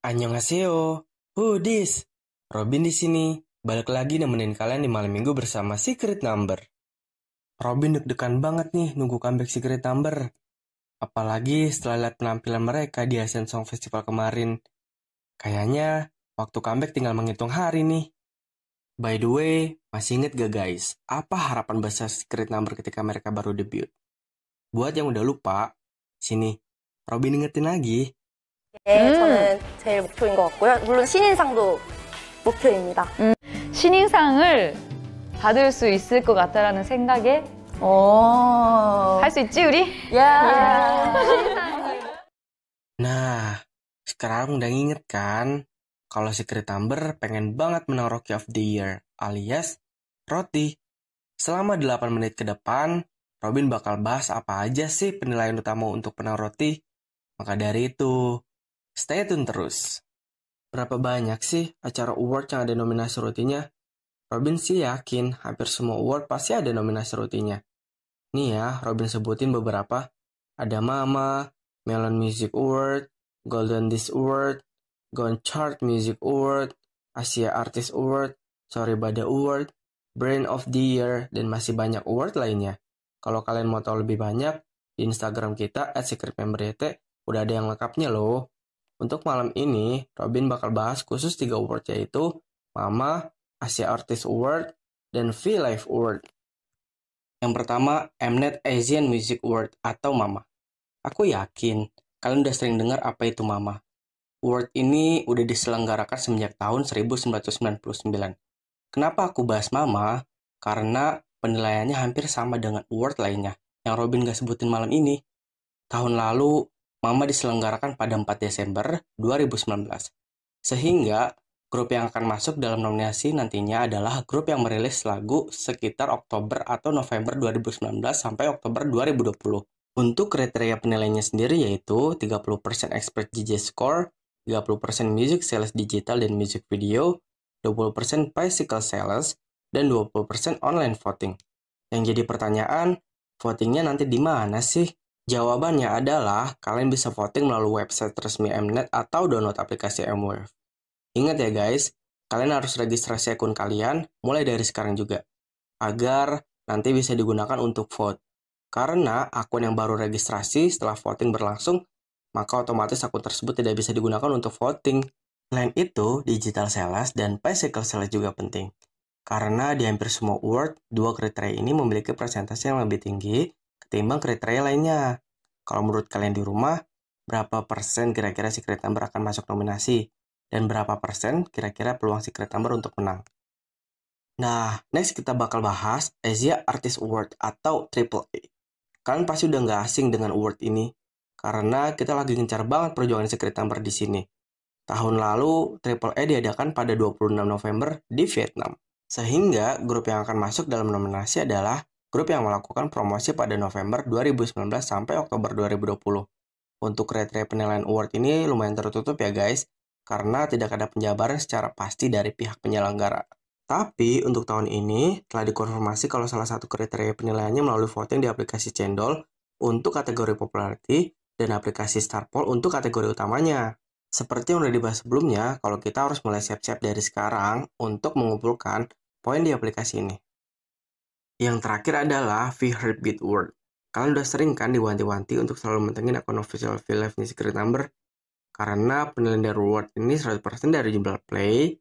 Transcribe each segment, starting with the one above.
Annyeonghaseyo, Hoodies. Robin di sini, balik lagi nemenin kalian di malam minggu bersama Secret Number. Robin deg-degan banget nih nunggu comeback Secret Number. Apalagi setelah lihat penampilan mereka di Asian Song Festival kemarin. Kayaknya waktu comeback tinggal menghitung hari nih. By the way, masih inget gak guys, apa harapan besar Secret Number ketika mereka baru debut? Buat yang udah lupa, sini, Robin ingetin lagi. nah, sekarang udah inget kan? kalau Secret Number pengen banget menang Rookie of the Year alias Roti. Selama 8 menit ke depan, Robin bakal bahas apa aja sih penilaian utama untuk penang Roti. Maka dari itu, stay tune terus. Berapa banyak sih acara award yang ada nominasi rotinya? Robin sih yakin hampir semua award pasti ada nominasi rotinya. Nih ya, Robin sebutin beberapa. Ada Mama, Melon Music Award, Golden Disc Award, Gone Chart Music Award, Asia Artist Award, Sorry Bada Award, Brand of the Year, dan masih banyak award lainnya. Kalau kalian mau tahu lebih banyak, di Instagram kita at secretmemberyt udah ada yang lengkapnya loh. Untuk malam ini, Robin bakal bahas khusus tiga award yaitu Mama, Asia Artist Award, dan V-Life Award. Yang pertama, Mnet Asian Music Award atau MAMA. Aku yakin kalian udah sering dengar apa itu MAMA. World ini udah diselenggarakan semenjak tahun 1999. Kenapa aku bahas Mama? Karena penilaiannya hampir sama dengan award lainnya yang Robin gak sebutin malam ini. Tahun lalu, Mama diselenggarakan pada 4 Desember 2019. Sehingga, grup yang akan masuk dalam nominasi nantinya adalah grup yang merilis lagu sekitar Oktober atau November 2019 sampai Oktober 2020. Untuk kriteria penilainya sendiri yaitu 30% expert GJ score, 30% music sales digital dan music video, 20% bicycle sales, dan 20% online voting. Yang jadi pertanyaan, votingnya nanti di mana sih? Jawabannya adalah kalian bisa voting melalui website resmi Mnet atau download aplikasi Mwave. Ingat ya guys, kalian harus registrasi akun kalian mulai dari sekarang juga, agar nanti bisa digunakan untuk vote. Karena akun yang baru registrasi setelah voting berlangsung maka otomatis akun tersebut tidak bisa digunakan untuk voting. Selain itu, digital sales dan physical sales juga penting. Karena di hampir semua award, dua kriteria ini memiliki presentasi yang lebih tinggi ketimbang kriteria lainnya. Kalau menurut kalian di rumah, berapa persen kira-kira Secret Number akan masuk nominasi? Dan berapa persen kira-kira peluang Secret Number untuk menang? Nah, next kita bakal bahas Asia Artist Award atau AAA. Kalian pasti udah nggak asing dengan award ini, karena kita lagi gencar banget perjuangan secret number di sini. Tahun lalu, Triple E diadakan pada 26 November di Vietnam. Sehingga grup yang akan masuk dalam nominasi adalah grup yang melakukan promosi pada November 2019 sampai Oktober 2020. Untuk kriteria penilaian award ini lumayan tertutup ya guys, karena tidak ada penjabaran secara pasti dari pihak penyelenggara. Tapi untuk tahun ini telah dikonfirmasi kalau salah satu kriteria penilaiannya melalui voting di aplikasi Cendol untuk kategori popularity dan aplikasi Starpol untuk kategori utamanya. Seperti yang sudah dibahas sebelumnya, kalau kita harus mulai siap-siap dari sekarang untuk mengumpulkan poin di aplikasi ini. Yang terakhir adalah V Heartbeat Word. Kalian udah sering kan diwanti-wanti untuk selalu mentengin akun official V Live Secret Number? Karena penilaian dari reward ini 100% dari jumlah play,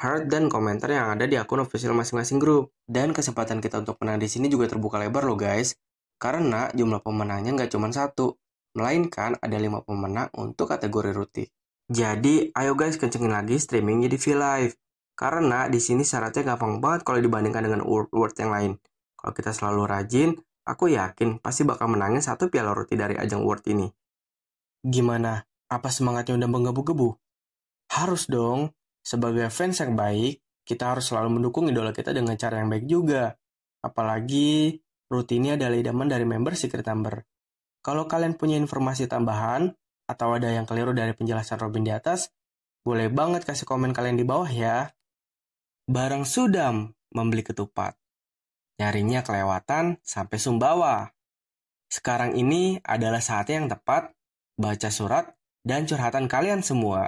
heart, dan komentar yang ada di akun official masing-masing grup. Dan kesempatan kita untuk menang di sini juga terbuka lebar loh guys, karena jumlah pemenangnya nggak cuma satu, melainkan ada lima pemenang untuk kategori rutin. Jadi, ayo guys kencengin lagi streamingnya di VLive. Karena di sini syaratnya gampang banget kalau dibandingkan dengan award-award yang lain. Kalau kita selalu rajin, aku yakin pasti bakal menangin satu piala roti dari ajang award ini. Gimana? Apa semangatnya udah menggebu-gebu? Harus dong. Sebagai fans yang baik, kita harus selalu mendukung idola kita dengan cara yang baik juga. Apalagi, roti ini adalah idaman dari member Secret Number. Kalau kalian punya informasi tambahan atau ada yang keliru dari penjelasan Robin di atas, boleh banget kasih komen kalian di bawah ya. Barang Sudam membeli ketupat. Nyarinya kelewatan sampai Sumbawa. Sekarang ini adalah saatnya yang tepat baca surat dan curhatan kalian semua.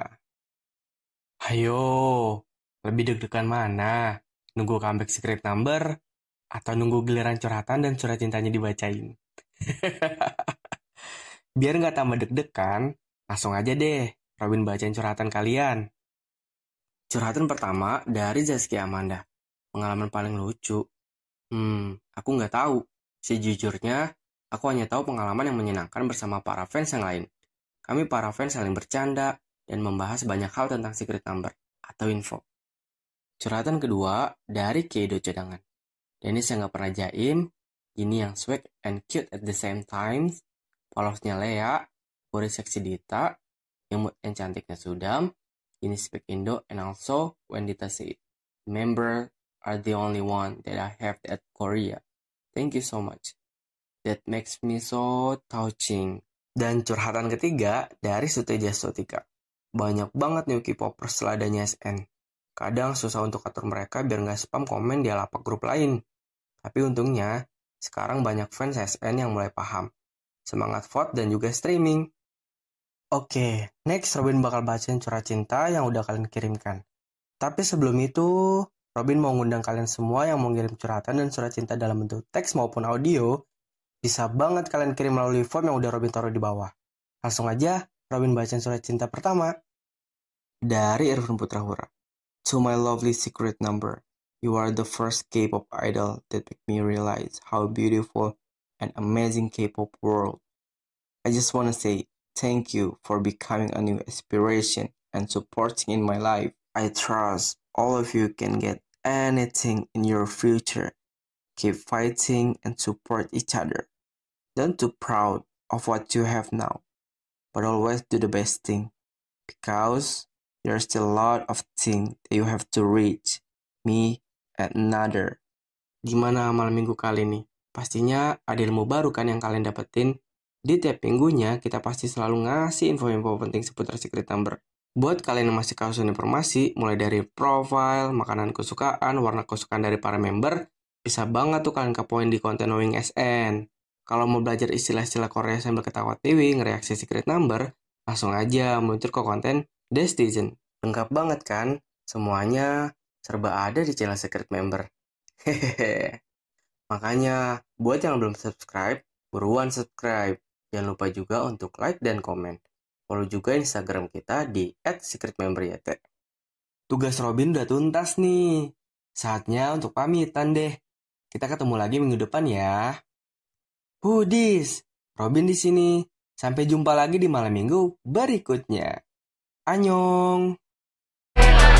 Ayo, lebih deg-degan mana? Nunggu comeback secret number atau nunggu giliran curhatan dan surat cintanya dibacain? Biar nggak tambah deg-degan, langsung aja deh Robin bacain curhatan kalian. Curhatan pertama dari Zaskia Amanda. Pengalaman paling lucu. Hmm, aku nggak tahu. Sejujurnya, aku hanya tahu pengalaman yang menyenangkan bersama para fans yang lain. Kami para fans saling bercanda dan membahas banyak hal tentang secret number atau info. Curhatan kedua dari Keido Cedangan, Dennis yang nggak pernah jaim, ini yang swag and cute at the same time, polosnya Lea, Puri seksi Dita, yang cantiknya Sudam, ini speak Indo, and also when Dita Member member are the only one that I have at Korea. Thank you so much. That makes me so touching. Dan curhatan ketiga dari Suteja Sotika. Banyak banget new K-popers seladanya SN. Kadang susah untuk atur mereka biar nggak spam komen di lapak grup lain. Tapi untungnya, sekarang banyak fans SN yang mulai paham semangat vote, dan juga streaming. Oke, next Robin bakal bacain curhat cinta yang udah kalian kirimkan. Tapi sebelum itu, Robin mau ngundang kalian semua yang mau ngirim curhatan dan surat cinta dalam bentuk teks maupun audio, bisa banget kalian kirim melalui form yang udah Robin taruh di bawah. Langsung aja, Robin bacain surat cinta pertama. Dari Irfan Putra Hura. To my lovely secret number, you are the first K-pop idol that make me realize how beautiful An amazing K-pop world. I just want to say thank you for becoming a new inspiration and supporting in my life. I trust all of you can get anything in your future. Keep fighting and support each other. Don't too proud of what you have now, but always do the best thing because there's still a lot of things that you have to reach. Me and another. Gimana malam minggu kali ini? Pastinya ada ilmu baru kan yang kalian dapetin. Di tiap minggunya, kita pasti selalu ngasih info-info penting seputar secret number. Buat kalian yang masih kehausan informasi, mulai dari profile, makanan kesukaan, warna kesukaan dari para member, bisa banget tuh kalian poin di konten Knowing SN. Kalau mau belajar istilah-istilah Korea sambil ketawa TV reaksi secret number, langsung aja muncul ke konten Destizen. Lengkap banget kan? Semuanya serba ada di channel secret member. Hehehe. Makanya Buat yang belum subscribe, buruan subscribe. Jangan lupa juga untuk like dan komen. Follow juga Instagram kita di @secretmemberyt. Tugas Robin udah tuntas nih. Saatnya untuk pamitan deh. Kita ketemu lagi minggu depan ya. Hudis, Robin di sini. Sampai jumpa lagi di malam minggu berikutnya. Yeah.